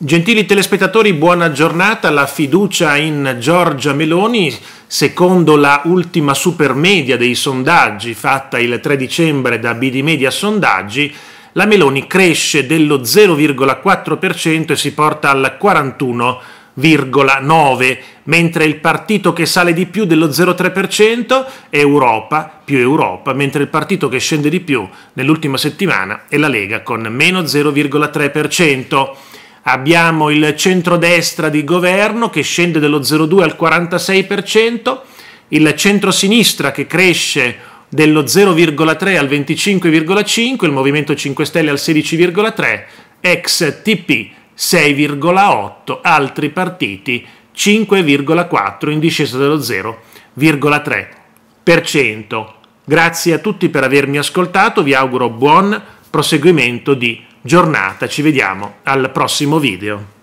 Gentili telespettatori, buona giornata. La fiducia in Giorgia Meloni, secondo la ultima supermedia dei sondaggi fatta il 3 dicembre da BD Media Sondaggi, la Meloni cresce dello 0,4% e si porta al 41,9%, mentre il partito che sale di più dello 0,3% è Europa, più Europa, mentre il partito che scende di più nell'ultima settimana è la Lega con meno 0,3% abbiamo il centrodestra di governo che scende dello 0,2 al 46%, il centrosinistra che cresce dello 0,3 al 25,5, il Movimento 5 Stelle al 16,3, ex TP 6,8, altri partiti 5,4 in discesa dello 0,3%. Grazie a tutti per avermi ascoltato, vi auguro buon proseguimento di giornata. Ci vediamo al prossimo video.